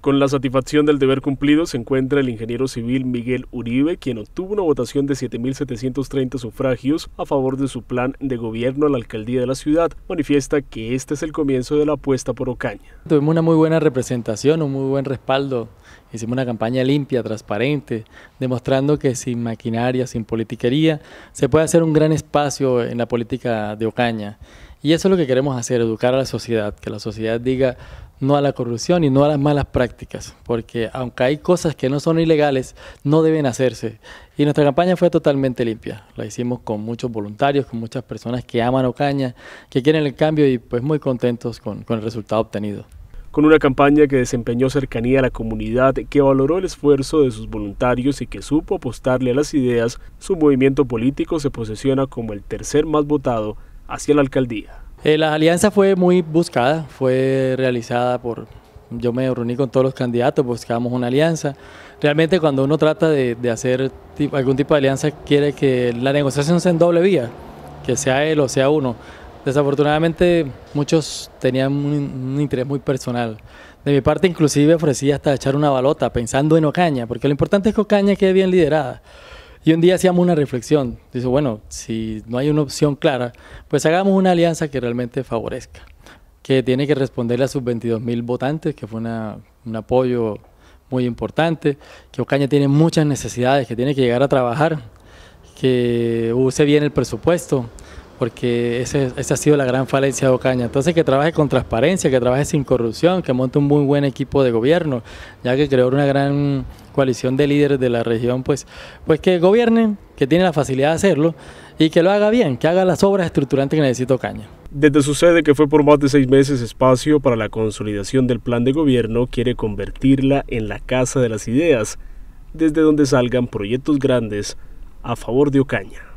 Con la satisfacción del deber cumplido se encuentra el ingeniero civil Miguel Uribe, quien obtuvo una votación de 7.730 sufragios a favor de su plan de gobierno a la alcaldía de la ciudad. Manifiesta que este es el comienzo de la apuesta por Ocaña. Tuvimos una muy buena representación, un muy buen respaldo. Hicimos una campaña limpia, transparente, demostrando que sin maquinaria, sin politiquería, se puede hacer un gran espacio en la política de Ocaña. Y eso es lo que queremos hacer, educar a la sociedad, que la sociedad diga no a la corrupción y no a las malas prácticas, porque aunque hay cosas que no son ilegales, no deben hacerse. Y nuestra campaña fue totalmente limpia, la hicimos con muchos voluntarios, con muchas personas que aman Ocaña, que quieren el cambio y pues muy contentos con, con el resultado obtenido con una campaña que desempeñó cercanía a la comunidad, que valoró el esfuerzo de sus voluntarios y que supo apostarle a las ideas, su movimiento político se posesiona como el tercer más votado hacia la alcaldía? Eh, la alianza fue muy buscada, fue realizada por, yo me reuní con todos los candidatos, buscábamos una alianza. Realmente cuando uno trata de, hacer algún tipo de alianza, quiere que la negociación sea en doble vía, que sea él o sea uno. Desafortunadamente muchos tenían un interés muy personal. De mi parte inclusive ofrecí hasta echar una balota pensando en Ocaña, porque lo importante es que Ocaña quede bien liderada. Y un día hacíamos una reflexión. Dice, bueno, si no hay una opción clara, pues hagamos una alianza que realmente favorezca, que tiene que responderle a sus 22 mil votantes, que fue un apoyo muy importante, que Ocaña tiene muchas necesidades, que tiene que llegar a trabajar, que use bien el presupuesto, porque ese, esa ha sido la gran falencia de Ocaña. Entonces que trabaje con transparencia, que trabaje sin corrupción, que monte un muy buen equipo de gobierno, ya que creó una gran coalición de líderes de la región, pues, pues que gobiernen, que tiene la facilidad de hacerlo y que lo haga bien, que haga las obras estructurantes que necesita Ocaña. Desde su sede, que fue por más de seis meses espacio para la consolidación del plan de gobierno, quiere convertirla en la casa de las ideas, desde donde salgan proyectos grandes a favor de Ocaña.